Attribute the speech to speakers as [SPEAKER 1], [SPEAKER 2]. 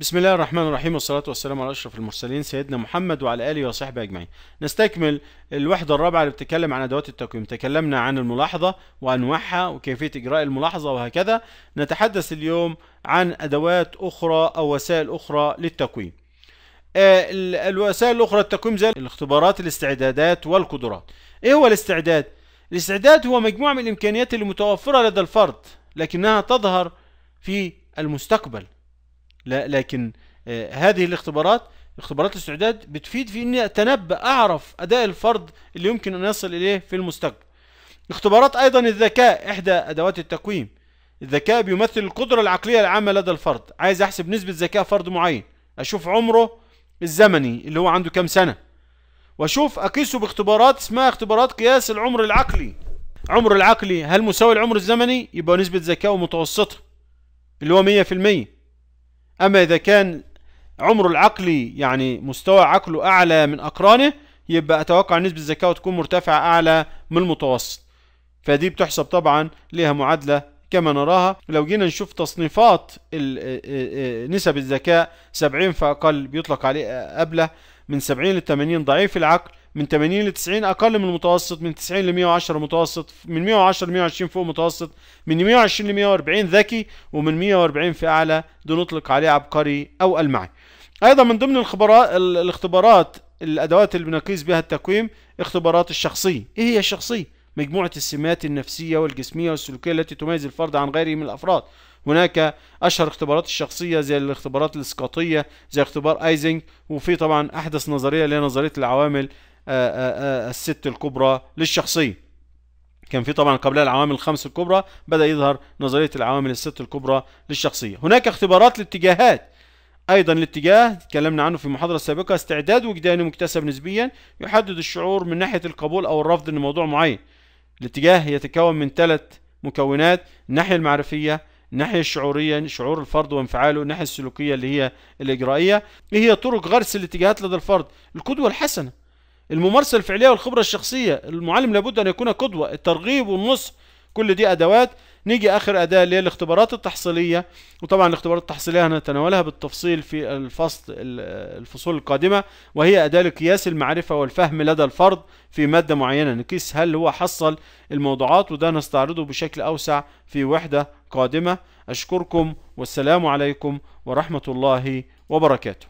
[SPEAKER 1] بسم الله الرحمن الرحيم والصلاة والسلام على أشرف المرسلين سيدنا محمد وعلى آله وصحبه أجمعين. نستكمل الوحدة الرابعة اللي بتتكلم عن أدوات التقويم تكلمنا عن الملاحظة وأنواعها وكيفية إجراء الملاحظة وهكذا. نتحدث اليوم عن أدوات أخرى أو وسائل أخرى للتقويم آه، الوسائل الأخرى للتقويم زي الاختبارات الاستعدادات والقدرات. إيه هو الاستعداد؟ الاستعداد هو مجموعة من الإمكانيات المتوفرة لدى الفرد لكنها تظهر في المستقبل لا لكن آه، هذه الاختبارات اختبارات الاستعداد بتفيد في اني اتنبأ اعرف اداء الفرد اللي يمكن ان يصل اليه في المستقبل اختبارات ايضا الذكاء احدى ادوات التقويم الذكاء بيمثل القدرة العقلية العامة لدى الفرد عايز احسب نسبة ذكاء فرد معين اشوف عمره الزمني اللي هو عنده كام سنة واشوف اقيسه باختبارات اسمها اختبارات قياس العمر العقلي عمر العقلي هل مساوي العمر الزمني يبقى نسبة ذكاء متوسطة اللي هو 100% أما إذا كان عمره العقلي يعني مستوى عقله أعلى من أقرانه يبقى أتوقع نسبة الذكاء تكون مرتفعة أعلى من المتوسط فدي بتحسب طبعا ليها معادلة كما نراها لو جينا نشوف تصنيفات آه، آه، آه، نسب الذكاء 70 فأقل بيطلق عليه أبله من 70 ل 80 ضعيف العقل من 80 ل 90 اقل من المتوسط من 90 ل 110 متوسط من 110 ل 120 فوق متوسط من 120 ل 140 ذكي ومن 140 في اعلى بنطلق عليه عبقري او المعي ايضا من ضمن الخبرات الاختبارات الادوات اللي بنقيس بها التقويم اختبارات الشخصيه ايه هي الشخصيه مجموعة السمات النفسية والجسمية والسلوكية التي تميز الفرد عن غيره من الأفراد هناك أشهر اختبارات الشخصية زي الاختبارات الإسقاطية زي اختبار أيزنج وفي طبعا أحدث نظرية اللي هي نظرية العوامل آه، آه، آه، الست الكبرى للشخصيه كان في طبعا قبلها العوامل الخمس الكبرى بدا يظهر نظريه العوامل الست الكبرى للشخصيه هناك اختبارات الاتجاهات ايضا الاتجاه تكلمنا عنه في المحاضره السابقه استعداد وجداني مكتسب نسبيا يحدد الشعور من ناحيه القبول او الرفض لموضوع معين الاتجاه يتكون من ثلاث مكونات الناحيه المعرفيه الناحيه الشعوريه شعور الفرد وانفعاله الناحيه السلوكيه اللي هي الاجرائيه ايه هي طرق غرس الاتجاهات لدى الفرد القدوه الحسنه الممارسة الفعلية والخبرة الشخصية المعلم لابد أن يكون قدوة الترغيب والنصح كل دي أدوات نيجي آخر أداة اللي هي الاختبارات التحصيلية وطبعا الاختبارات التحصيلية هنتناولها بالتفصيل في الفصل الفصول القادمة وهي أداة لقياس المعرفة والفهم لدى الفرد في مادة معينة نقيس هل هو حصل الموضوعات وده نستعرضه بشكل أوسع في وحدة قادمة أشكركم والسلام عليكم ورحمة الله وبركاته